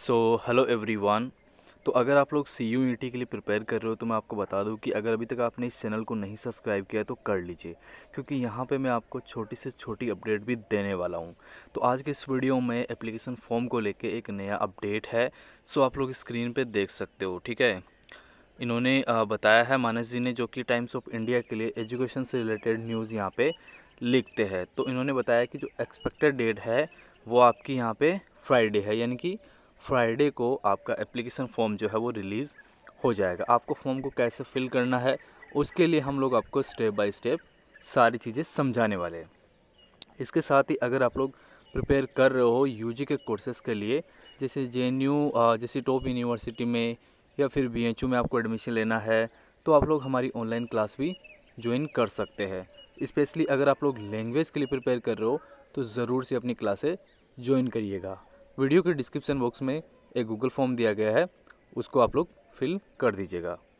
so hello everyone तो अगर आप लोग सी यू e के लिए प्रिपेयर कर रहे हो तो मैं आपको बता दूं कि अगर अभी तक आपने इस चैनल को नहीं सब्सक्राइब किया है तो कर लीजिए क्योंकि यहाँ पे मैं आपको छोटी से छोटी अपडेट भी देने वाला हूँ तो आज के इस वीडियो में एप्लीकेशन फॉर्म को लेके एक नया अपडेट है सो आप लोग स्क्रीन पर देख सकते हो ठीक है इन्होंने बताया है मानस जी ने जो कि टाइम्स ऑफ इंडिया के लिए एजुकेशन से रिलेटेड न्यूज़ यहाँ पर लिखते हैं तो इन्होंने बताया कि जो एक्सपेक्टेड डेट है वो आपकी यहाँ पर फ्राइडे है यानी कि फ्राइडे को आपका एप्लीकेशन फॉर्म जो है वो रिलीज़ हो जाएगा आपको फॉर्म को कैसे फिल करना है उसके लिए हम लोग आपको स्टेप बाय स्टेप सारी चीज़ें समझाने वाले हैं इसके साथ ही अगर आप लोग प्रिपेयर कर रहे हो यूजी के कोर्सेज़ के लिए जैसे जे जैसे टॉप यूनिवर्सिटी में या फिर बी में आपको एडमिशन लेना है तो आप लोग हमारी ऑनलाइन क्लास भी ज्वाइन कर सकते हैं स्पेशली अगर आप लोग लैंग्वेज के लिए प्रिपेयर कर रहे हो तो ज़रूर से अपनी क्लासें ज्वाइन करिएगा वीडियो के डिस्क्रिप्शन बॉक्स में एक गूगल फॉर्म दिया गया है उसको आप लोग फिल कर दीजिएगा